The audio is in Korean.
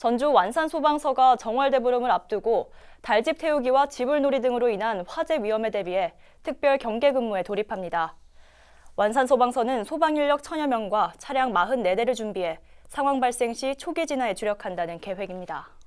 전주 완산소방서가 정월대보름을 앞두고 달집 태우기와 지불놀이 등으로 인한 화재 위험에 대비해 특별 경계 근무에 돌입합니다. 완산소방서는 소방인력 천여 명과 차량 44대를 준비해 상황 발생 시 초기 진화에 주력한다는 계획입니다.